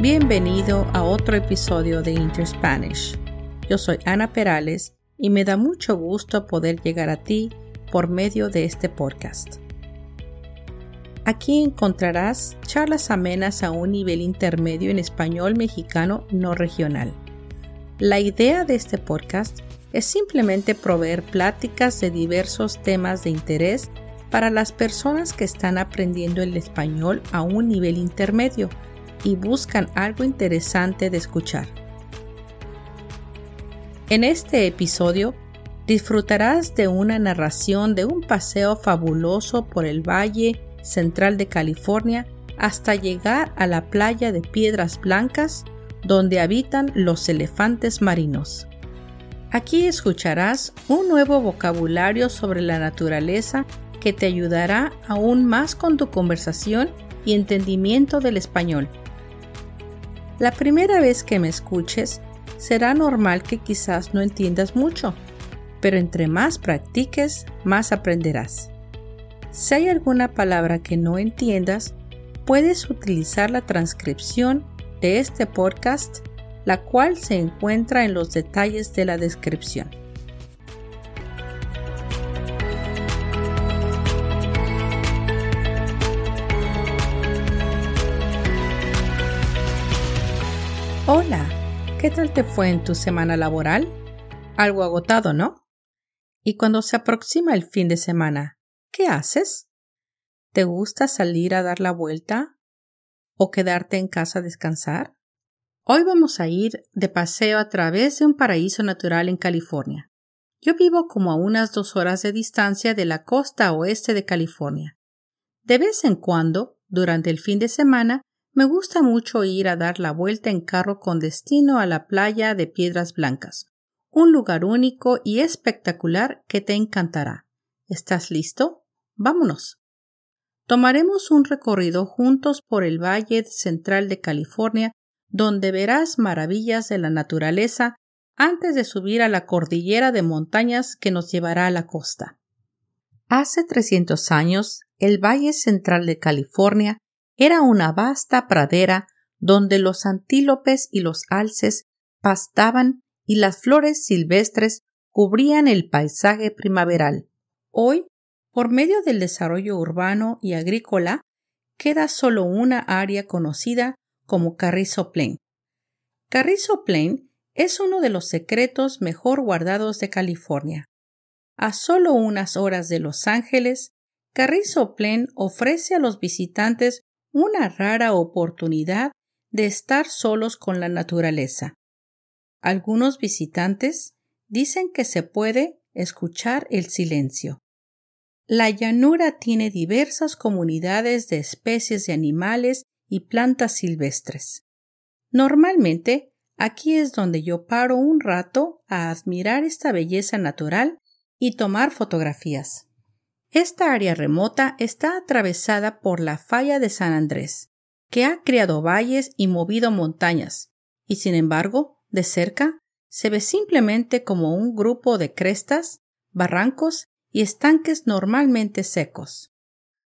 Bienvenido a otro episodio de InterSpanish. Yo soy Ana Perales y me da mucho gusto poder llegar a ti por medio de este podcast. Aquí encontrarás charlas amenas a un nivel intermedio en español mexicano no regional. La idea de este podcast es simplemente proveer pláticas de diversos temas de interés para las personas que están aprendiendo el español a un nivel intermedio y buscan algo interesante de escuchar. En este episodio disfrutarás de una narración de un paseo fabuloso por el Valle Central de California hasta llegar a la playa de Piedras Blancas donde habitan los elefantes marinos. Aquí escucharás un nuevo vocabulario sobre la naturaleza que te ayudará aún más con tu conversación y entendimiento del español. La primera vez que me escuches, será normal que quizás no entiendas mucho, pero entre más practiques, más aprenderás. Si hay alguna palabra que no entiendas, puedes utilizar la transcripción de este podcast, la cual se encuentra en los detalles de la descripción. Hola, ¿qué tal te fue en tu semana laboral? Algo agotado, ¿no? Y cuando se aproxima el fin de semana, ¿qué haces? ¿Te gusta salir a dar la vuelta? ¿O quedarte en casa a descansar? Hoy vamos a ir de paseo a través de un paraíso natural en California. Yo vivo como a unas dos horas de distancia de la costa oeste de California. De vez en cuando, durante el fin de semana, me gusta mucho ir a dar la vuelta en carro con destino a la playa de Piedras Blancas, un lugar único y espectacular que te encantará. ¿Estás listo? Vámonos. Tomaremos un recorrido juntos por el Valle Central de California, donde verás maravillas de la naturaleza antes de subir a la cordillera de montañas que nos llevará a la costa. Hace 300 años, el Valle Central de California era una vasta pradera donde los antílopes y los alces pastaban y las flores silvestres cubrían el paisaje primaveral. Hoy, por medio del desarrollo urbano y agrícola, queda solo una área conocida como Carrizo Plain. Carrizo Plain es uno de los secretos mejor guardados de California. A solo unas horas de Los Ángeles, Carrizo Plain ofrece a los visitantes una rara oportunidad de estar solos con la naturaleza. Algunos visitantes dicen que se puede escuchar el silencio. La llanura tiene diversas comunidades de especies de animales y plantas silvestres. Normalmente, aquí es donde yo paro un rato a admirar esta belleza natural y tomar fotografías. Esta área remota está atravesada por la falla de San Andrés, que ha creado valles y movido montañas, y sin embargo, de cerca, se ve simplemente como un grupo de crestas, barrancos y estanques normalmente secos.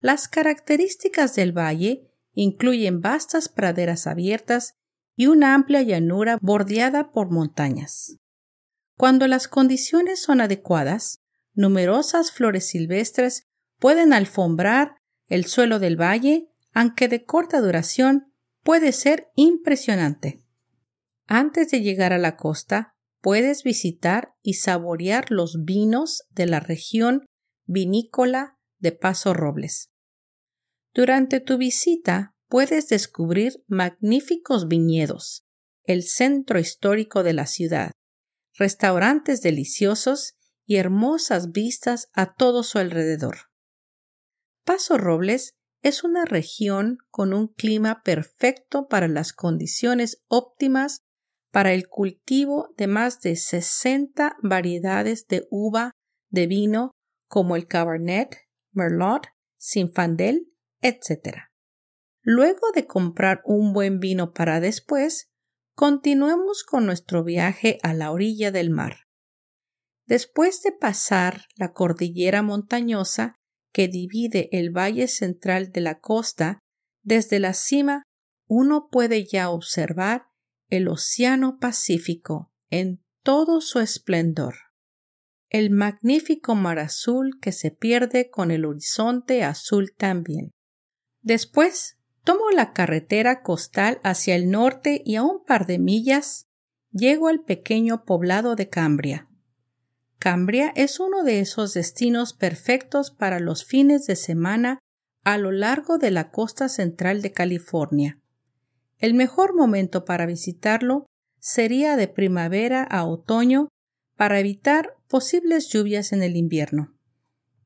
Las características del valle incluyen vastas praderas abiertas y una amplia llanura bordeada por montañas. Cuando las condiciones son adecuadas, numerosas flores silvestres pueden alfombrar el suelo del valle, aunque de corta duración, puede ser impresionante. Antes de llegar a la costa, puedes visitar y saborear los vinos de la región vinícola de Paso Robles. Durante tu visita puedes descubrir magníficos viñedos, el centro histórico de la ciudad, restaurantes deliciosos y hermosas vistas a todo su alrededor. Paso Robles es una región con un clima perfecto para las condiciones óptimas para el cultivo de más de 60 variedades de uva de vino como el Cabernet, Merlot, Sinfandel, etc. Luego de comprar un buen vino para después, continuemos con nuestro viaje a la orilla del mar. Después de pasar la cordillera montañosa que divide el valle central de la costa, desde la cima uno puede ya observar el Océano Pacífico en todo su esplendor. El magnífico mar azul que se pierde con el horizonte azul también. Después tomo la carretera costal hacia el norte y a un par de millas llego al pequeño poblado de Cambria Cambria es uno de esos destinos perfectos para los fines de semana a lo largo de la costa central de California. El mejor momento para visitarlo sería de primavera a otoño para evitar posibles lluvias en el invierno.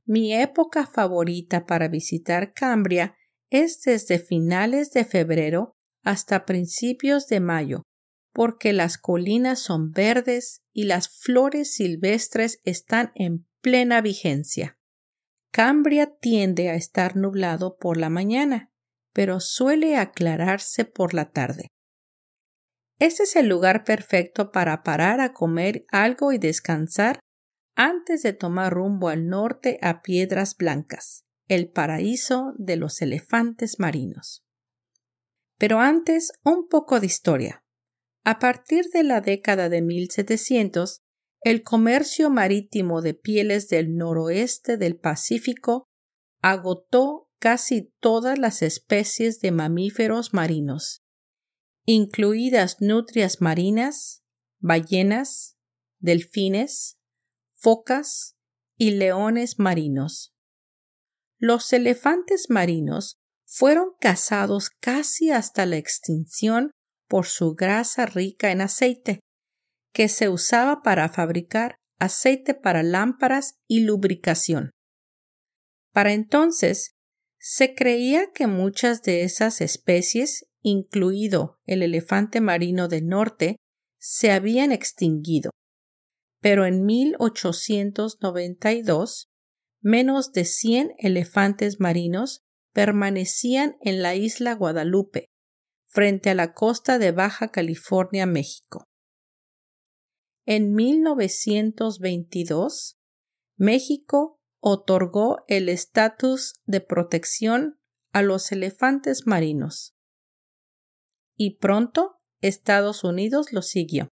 Mi época favorita para visitar Cambria es desde finales de febrero hasta principios de mayo, porque las colinas son verdes y las flores silvestres están en plena vigencia. Cambria tiende a estar nublado por la mañana, pero suele aclararse por la tarde. Este es el lugar perfecto para parar a comer algo y descansar antes de tomar rumbo al norte a Piedras Blancas, el paraíso de los elefantes marinos. Pero antes, un poco de historia. A partir de la década de 1700, el comercio marítimo de pieles del noroeste del Pacífico agotó casi todas las especies de mamíferos marinos, incluidas nutrias marinas, ballenas, delfines, focas y leones marinos. Los elefantes marinos fueron cazados casi hasta la extinción por su grasa rica en aceite, que se usaba para fabricar aceite para lámparas y lubricación. Para entonces, se creía que muchas de esas especies, incluido el elefante marino del norte, se habían extinguido. Pero en 1892, menos de 100 elefantes marinos permanecían en la isla Guadalupe, frente a la costa de Baja California, México. En 1922, México otorgó el estatus de protección a los elefantes marinos. Y pronto Estados Unidos lo siguió.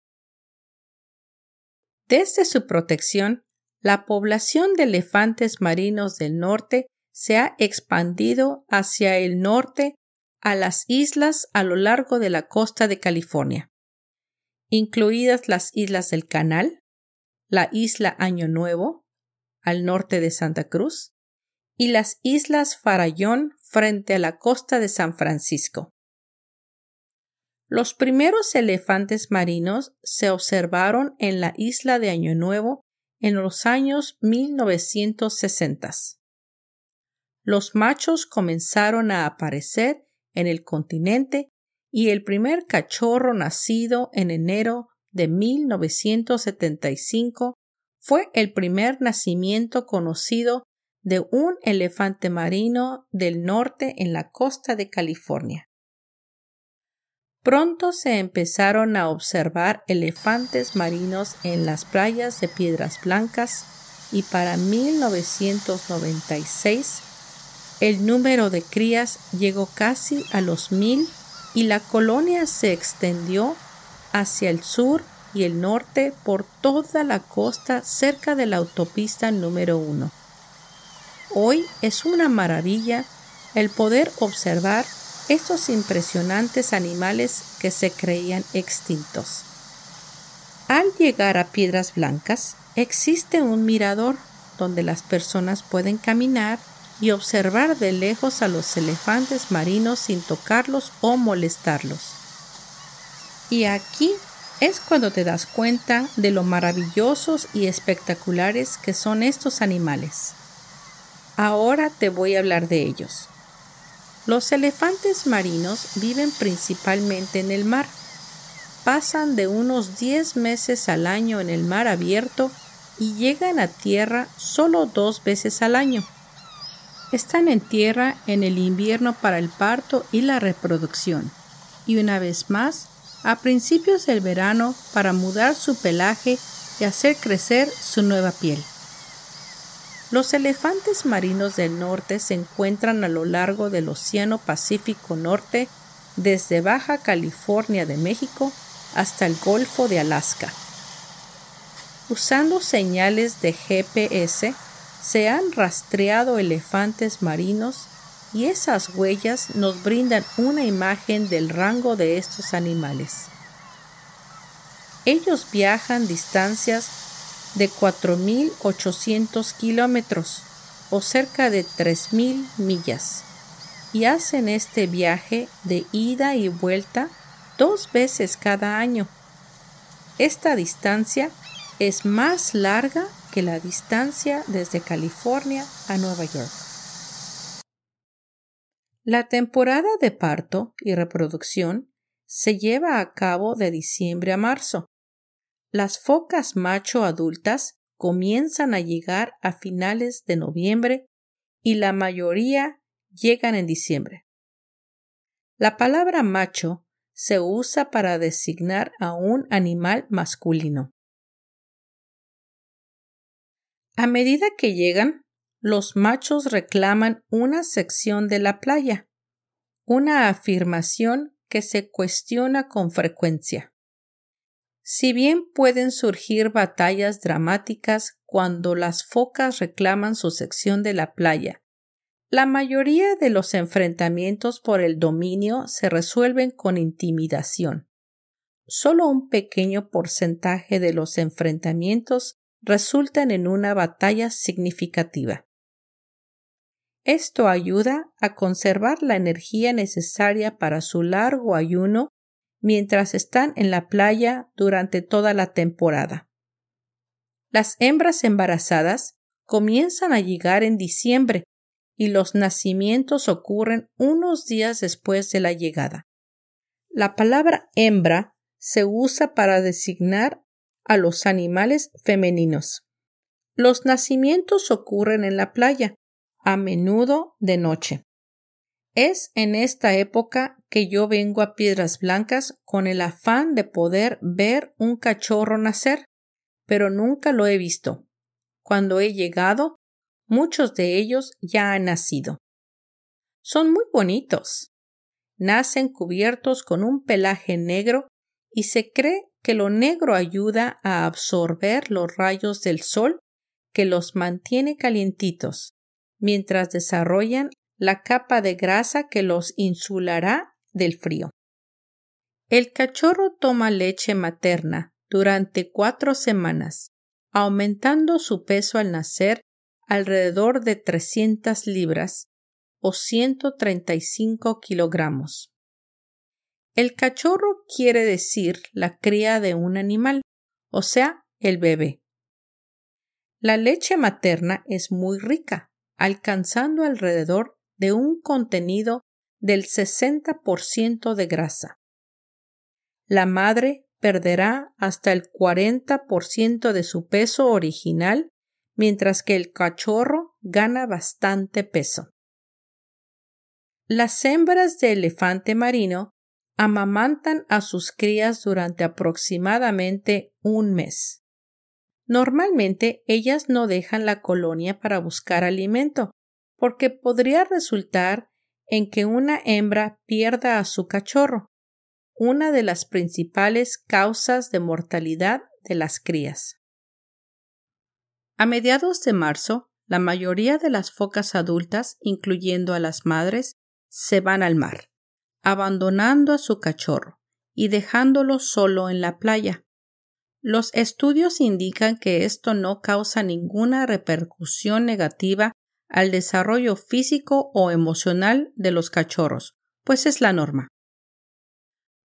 Desde su protección, la población de elefantes marinos del norte se ha expandido hacia el norte a las islas a lo largo de la costa de California, incluidas las islas del Canal, la isla Año Nuevo, al norte de Santa Cruz, y las islas Farallón frente a la costa de San Francisco. Los primeros elefantes marinos se observaron en la isla de Año Nuevo en los años 1960. Los machos comenzaron a aparecer en el continente y el primer cachorro nacido en enero de 1975 fue el primer nacimiento conocido de un elefante marino del norte en la costa de California. Pronto se empezaron a observar elefantes marinos en las playas de Piedras Blancas y para 1996 el número de crías llegó casi a los mil y la colonia se extendió hacia el sur y el norte por toda la costa cerca de la autopista número uno. Hoy es una maravilla el poder observar estos impresionantes animales que se creían extintos. Al llegar a Piedras Blancas existe un mirador donde las personas pueden caminar y observar de lejos a los elefantes marinos sin tocarlos o molestarlos. Y aquí es cuando te das cuenta de lo maravillosos y espectaculares que son estos animales. Ahora te voy a hablar de ellos. Los elefantes marinos viven principalmente en el mar. Pasan de unos 10 meses al año en el mar abierto y llegan a tierra solo dos veces al año. Están en tierra en el invierno para el parto y la reproducción, y una vez más, a principios del verano para mudar su pelaje y hacer crecer su nueva piel. Los elefantes marinos del norte se encuentran a lo largo del Océano Pacífico Norte, desde Baja California de México hasta el Golfo de Alaska. Usando señales de GPS, se han rastreado elefantes marinos y esas huellas nos brindan una imagen del rango de estos animales. Ellos viajan distancias de 4.800 kilómetros o cerca de 3.000 millas y hacen este viaje de ida y vuelta dos veces cada año. Esta distancia es más larga la distancia desde California a Nueva York. La temporada de parto y reproducción se lleva a cabo de diciembre a marzo. Las focas macho adultas comienzan a llegar a finales de noviembre y la mayoría llegan en diciembre. La palabra macho se usa para designar a un animal masculino. A medida que llegan, los machos reclaman una sección de la playa, una afirmación que se cuestiona con frecuencia. Si bien pueden surgir batallas dramáticas cuando las focas reclaman su sección de la playa, la mayoría de los enfrentamientos por el dominio se resuelven con intimidación. Solo un pequeño porcentaje de los enfrentamientos resultan en una batalla significativa. Esto ayuda a conservar la energía necesaria para su largo ayuno mientras están en la playa durante toda la temporada. Las hembras embarazadas comienzan a llegar en diciembre y los nacimientos ocurren unos días después de la llegada. La palabra hembra se usa para designar a los animales femeninos. Los nacimientos ocurren en la playa, a menudo de noche. Es en esta época que yo vengo a Piedras Blancas con el afán de poder ver un cachorro nacer, pero nunca lo he visto. Cuando he llegado, muchos de ellos ya han nacido. Son muy bonitos. Nacen cubiertos con un pelaje negro y se cree que lo negro ayuda a absorber los rayos del sol que los mantiene calientitos, mientras desarrollan la capa de grasa que los insulará del frío. El cachorro toma leche materna durante cuatro semanas, aumentando su peso al nacer alrededor de 300 libras o 135 kilogramos. El cachorro quiere decir la cría de un animal, o sea, el bebé. La leche materna es muy rica, alcanzando alrededor de un contenido del 60% de grasa. La madre perderá hasta el 40% de su peso original, mientras que el cachorro gana bastante peso. Las hembras de elefante marino amamantan a sus crías durante aproximadamente un mes. Normalmente ellas no dejan la colonia para buscar alimento, porque podría resultar en que una hembra pierda a su cachorro, una de las principales causas de mortalidad de las crías. A mediados de marzo, la mayoría de las focas adultas, incluyendo a las madres, se van al mar abandonando a su cachorro y dejándolo solo en la playa. Los estudios indican que esto no causa ninguna repercusión negativa al desarrollo físico o emocional de los cachorros, pues es la norma.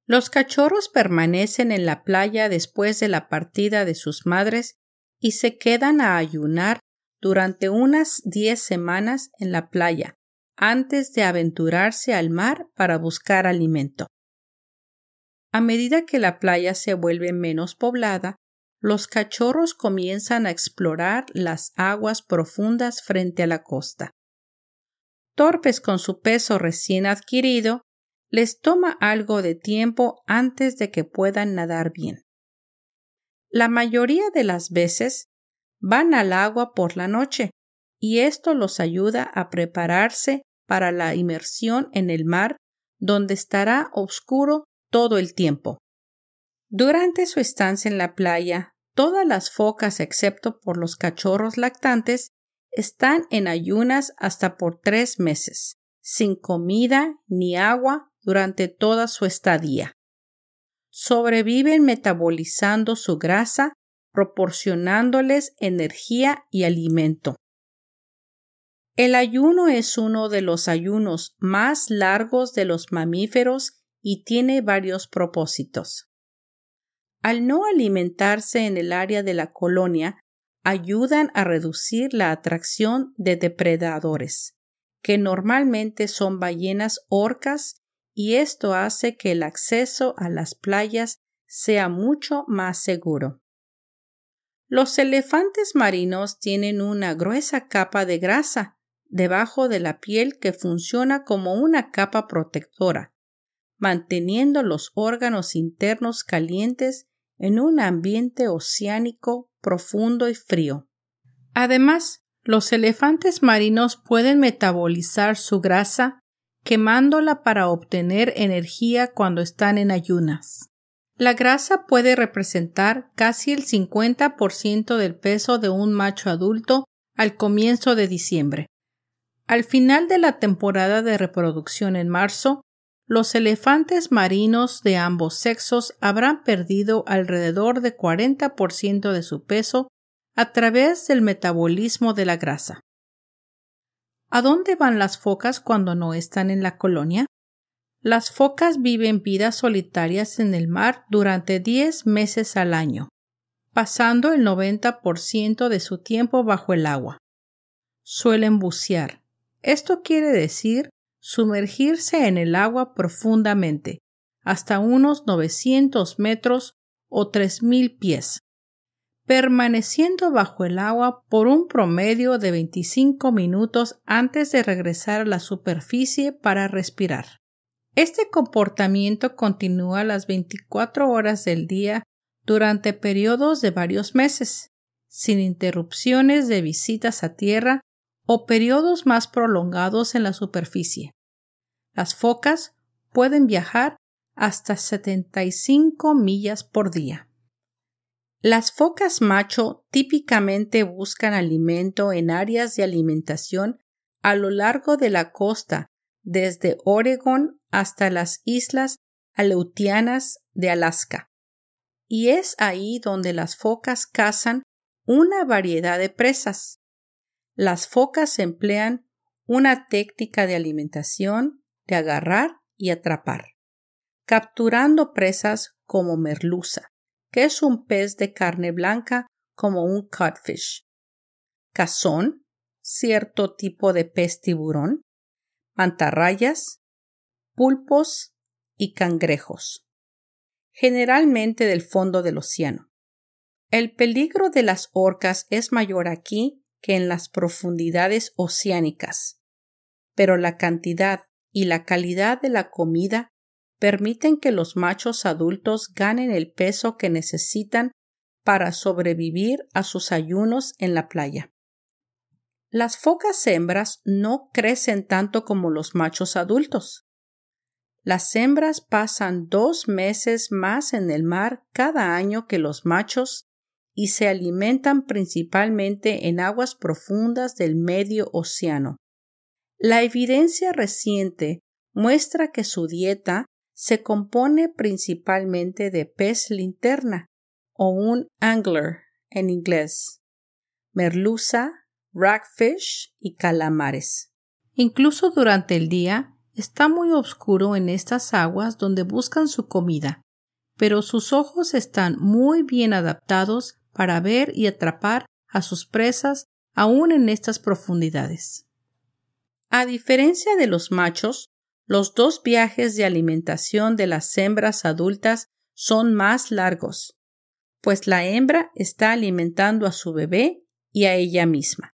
Los cachorros permanecen en la playa después de la partida de sus madres y se quedan a ayunar durante unas 10 semanas en la playa, antes de aventurarse al mar para buscar alimento. A medida que la playa se vuelve menos poblada, los cachorros comienzan a explorar las aguas profundas frente a la costa. Torpes con su peso recién adquirido, les toma algo de tiempo antes de que puedan nadar bien. La mayoría de las veces van al agua por la noche, y esto los ayuda a prepararse para la inmersión en el mar, donde estará oscuro todo el tiempo. Durante su estancia en la playa, todas las focas, excepto por los cachorros lactantes, están en ayunas hasta por tres meses, sin comida ni agua durante toda su estadía. Sobreviven metabolizando su grasa, proporcionándoles energía y alimento. El ayuno es uno de los ayunos más largos de los mamíferos y tiene varios propósitos. Al no alimentarse en el área de la colonia, ayudan a reducir la atracción de depredadores, que normalmente son ballenas orcas, y esto hace que el acceso a las playas sea mucho más seguro. Los elefantes marinos tienen una gruesa capa de grasa debajo de la piel que funciona como una capa protectora, manteniendo los órganos internos calientes en un ambiente oceánico profundo y frío. Además, los elefantes marinos pueden metabolizar su grasa quemándola para obtener energía cuando están en ayunas. La grasa puede representar casi el 50% del peso de un macho adulto al comienzo de diciembre. Al final de la temporada de reproducción en marzo, los elefantes marinos de ambos sexos habrán perdido alrededor de 40% de su peso a través del metabolismo de la grasa. ¿A dónde van las focas cuando no están en la colonia? Las focas viven vidas solitarias en el mar durante 10 meses al año, pasando el 90% de su tiempo bajo el agua. Suelen bucear, esto quiere decir sumergirse en el agua profundamente, hasta unos 900 metros o 3.000 pies, permaneciendo bajo el agua por un promedio de 25 minutos antes de regresar a la superficie para respirar. Este comportamiento continúa las 24 horas del día durante periodos de varios meses, sin interrupciones de visitas a tierra o periodos más prolongados en la superficie. Las focas pueden viajar hasta 75 millas por día. Las focas macho típicamente buscan alimento en áreas de alimentación a lo largo de la costa, desde Oregon hasta las islas aleutianas de Alaska. Y es ahí donde las focas cazan una variedad de presas, las focas emplean una técnica de alimentación de agarrar y atrapar, capturando presas como merluza, que es un pez de carne blanca como un codfish, cazón, cierto tipo de pez tiburón, mantarrayas, pulpos y cangrejos, generalmente del fondo del océano. El peligro de las orcas es mayor aquí que en las profundidades oceánicas. Pero la cantidad y la calidad de la comida permiten que los machos adultos ganen el peso que necesitan para sobrevivir a sus ayunos en la playa. Las focas hembras no crecen tanto como los machos adultos. Las hembras pasan dos meses más en el mar cada año que los machos y se alimentan principalmente en aguas profundas del medio océano. La evidencia reciente muestra que su dieta se compone principalmente de pez linterna o un angler en inglés, merluza, rockfish y calamares. Incluso durante el día está muy oscuro en estas aguas donde buscan su comida, pero sus ojos están muy bien adaptados para ver y atrapar a sus presas aún en estas profundidades. A diferencia de los machos, los dos viajes de alimentación de las hembras adultas son más largos, pues la hembra está alimentando a su bebé y a ella misma.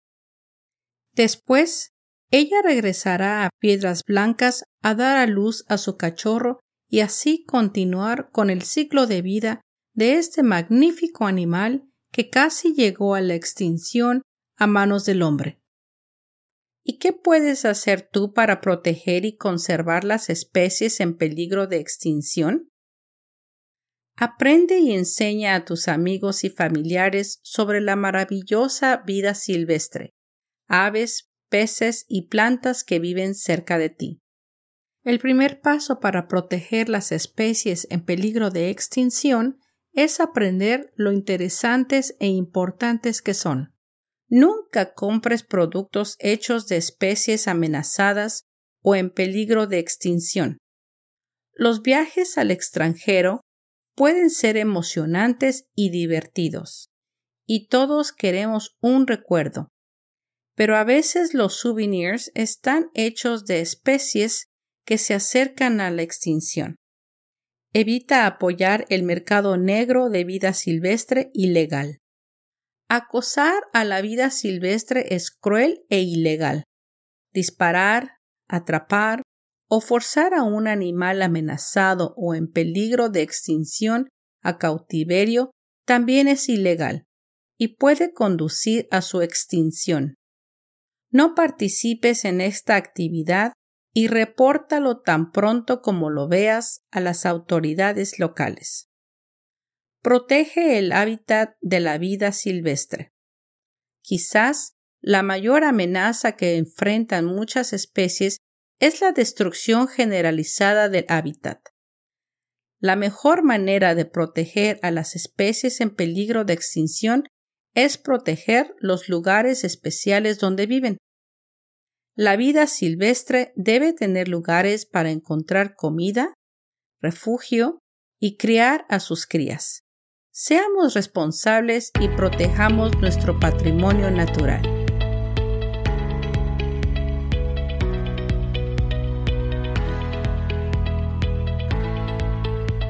Después, ella regresará a Piedras Blancas a dar a luz a su cachorro y así continuar con el ciclo de vida de este magnífico animal que casi llegó a la extinción a manos del hombre. ¿Y qué puedes hacer tú para proteger y conservar las especies en peligro de extinción? Aprende y enseña a tus amigos y familiares sobre la maravillosa vida silvestre, aves, peces y plantas que viven cerca de ti. El primer paso para proteger las especies en peligro de extinción es aprender lo interesantes e importantes que son. Nunca compres productos hechos de especies amenazadas o en peligro de extinción. Los viajes al extranjero pueden ser emocionantes y divertidos, y todos queremos un recuerdo. Pero a veces los souvenirs están hechos de especies que se acercan a la extinción. Evita apoyar el mercado negro de vida silvestre ilegal. Acosar a la vida silvestre es cruel e ilegal. Disparar, atrapar o forzar a un animal amenazado o en peligro de extinción a cautiverio también es ilegal y puede conducir a su extinción. No participes en esta actividad y repórtalo tan pronto como lo veas a las autoridades locales. Protege el hábitat de la vida silvestre. Quizás la mayor amenaza que enfrentan muchas especies es la destrucción generalizada del hábitat. La mejor manera de proteger a las especies en peligro de extinción es proteger los lugares especiales donde viven. La vida silvestre debe tener lugares para encontrar comida, refugio y criar a sus crías. Seamos responsables y protejamos nuestro patrimonio natural.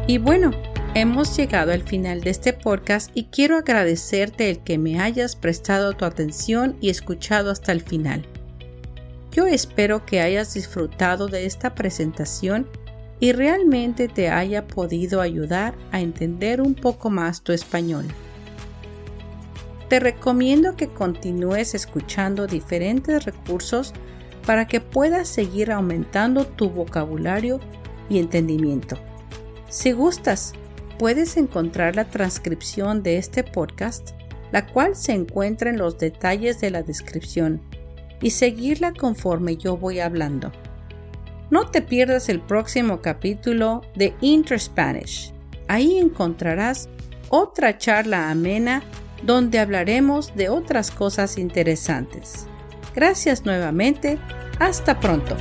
Y bueno, hemos llegado al final de este podcast y quiero agradecerte el que me hayas prestado tu atención y escuchado hasta el final. Yo espero que hayas disfrutado de esta presentación y realmente te haya podido ayudar a entender un poco más tu español. Te recomiendo que continúes escuchando diferentes recursos para que puedas seguir aumentando tu vocabulario y entendimiento. Si gustas, puedes encontrar la transcripción de este podcast, la cual se encuentra en los detalles de la descripción y seguirla conforme yo voy hablando. No te pierdas el próximo capítulo de Spanish. Ahí encontrarás otra charla amena donde hablaremos de otras cosas interesantes. Gracias nuevamente. Hasta pronto.